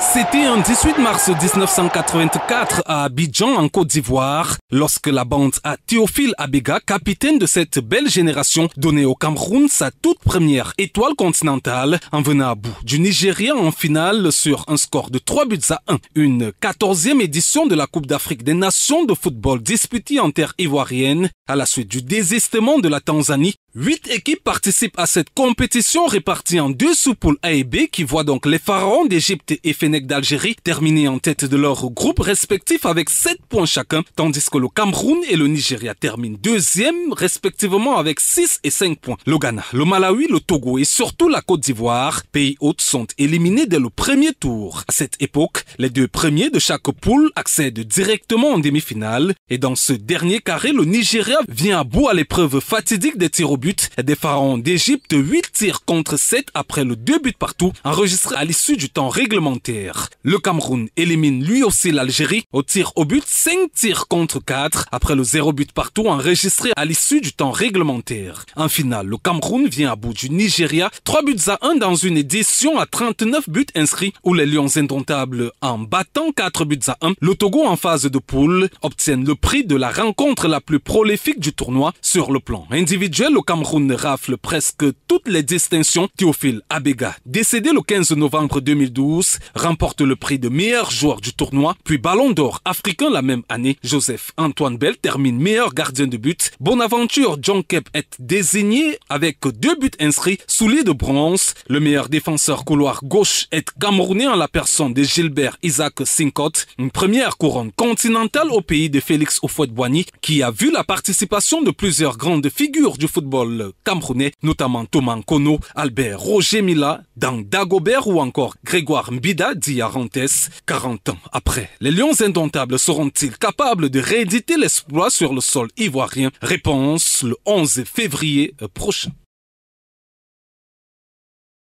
C'était un 18 mars 1984 à Abidjan en Côte d'Ivoire lorsque la bande à Théophile Abega, capitaine de cette belle génération, donnait au Cameroun sa toute première étoile continentale en venant à bout du Nigeria en finale sur un score de 3 buts à 1. Une 14e édition de la Coupe d'Afrique des Nations de football disputée en terre ivoirienne à la suite du désistement de la Tanzanie Huit équipes participent à cette compétition répartie en deux sous-poules A et B qui voient donc les pharaons d'Égypte et Fennec d'Algérie terminer en tête de leur groupe respectif avec 7 points chacun, tandis que le Cameroun et le Nigeria terminent deuxième respectivement avec 6 et 5 points. Le Ghana, le Malawi, le Togo et surtout la Côte d'Ivoire, pays hôtes, sont éliminés dès le premier tour. À cette époque, les deux premiers de chaque poule accèdent directement en demi-finale et dans ce dernier carré, le Nigeria vient à bout à l'épreuve fatidique des tirs au but des pharaons d'Égypte, 8 tirs contre 7 après le 2 buts partout enregistré à l'issue du temps réglementaire. Le Cameroun élimine lui aussi l'Algérie au tir au but, 5 tirs contre 4 après le 0 but partout enregistré à l'issue du temps réglementaire. En finale, le Cameroun vient à bout du Nigeria, 3 buts à 1 dans une édition à 39 buts inscrits où les Lions indomptables en battant 4 buts à 1, le Togo en phase de poule obtiennent le prix de la rencontre la plus prolifique du tournoi sur le plan individuel. Cameroun rafle presque toutes les distinctions. Théophile Abega, décédé le 15 novembre 2012, remporte le prix de meilleur joueur du tournoi, puis Ballon d'or africain la même année. Joseph Antoine Bell termine meilleur gardien de but. Bonaventure John Kep est désigné avec deux buts inscrits, sous soulier de bronze. Le meilleur défenseur couloir gauche est camerounais en la personne de Gilbert Isaac Sinkot, une première couronne continentale au pays de Félix Oufouet-Boigny, qui a vu la participation de plusieurs grandes figures du football camerounais, notamment Thomas Kono, Albert Roger Mila, Dan Dagobert ou encore Grégoire Mbida Diarantes. 40 ans après, les Lions indomptables seront-ils capables de rééditer l'exploit sur le sol ivoirien Réponse le 11 février prochain.